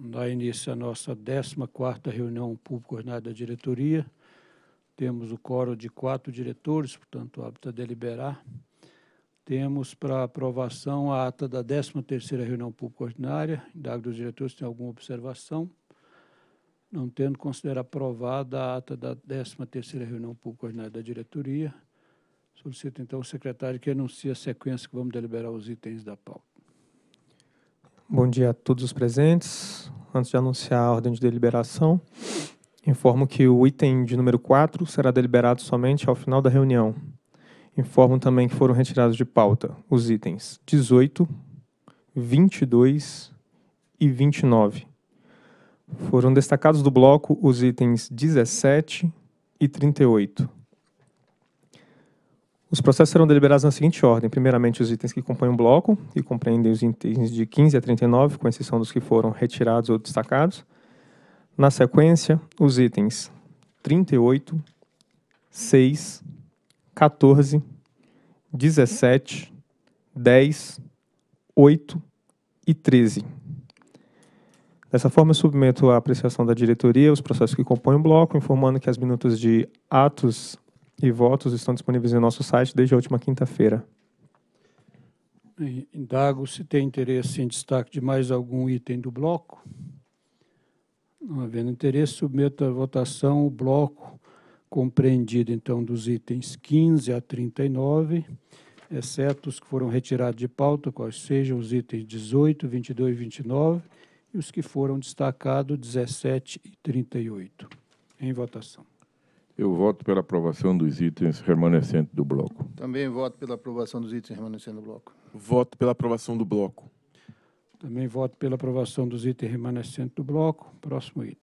dá início à nossa 14ª reunião pública ordinária da diretoria. Temos o coro de quatro diretores, portanto, hábito a é deliberar. Temos para aprovação a ata da 13ª reunião pública ordinária. Indago dos diretores se tem alguma observação. Não tendo considera aprovada a ata da 13ª reunião pública ordinária da diretoria, solicito então o secretário que anuncie a sequência que vamos deliberar os itens da pauta. Bom dia a todos os presentes. Antes de anunciar a ordem de deliberação, informo que o item de número 4 será deliberado somente ao final da reunião. Informo também que foram retirados de pauta os itens 18, 22 e 29. Foram destacados do bloco os itens 17 e 38. Os processos serão deliberados na seguinte ordem: primeiramente, os itens que compõem o bloco e compreendem os itens de 15 a 39, com exceção dos que foram retirados ou destacados. Na sequência, os itens 38, 6, 14, 17, 10, 8 e 13. Dessa forma, eu submeto à apreciação da diretoria os processos que compõem o bloco, informando que as minutas de atos e votos estão disponíveis em nosso site desde a última quinta-feira. Indago se tem interesse em destaque de mais algum item do bloco. Não havendo interesse, submeto à votação o bloco compreendido, então, dos itens 15 a 39, exceto os que foram retirados de pauta, quais sejam os itens 18, 22 e 29, e os que foram destacados 17 e 38. Em votação. Eu voto pela aprovação dos itens remanescentes do bloco. Também voto pela aprovação dos itens remanescentes do bloco. Voto pela aprovação do bloco. Também voto pela aprovação dos itens remanescentes do bloco. Próximo item.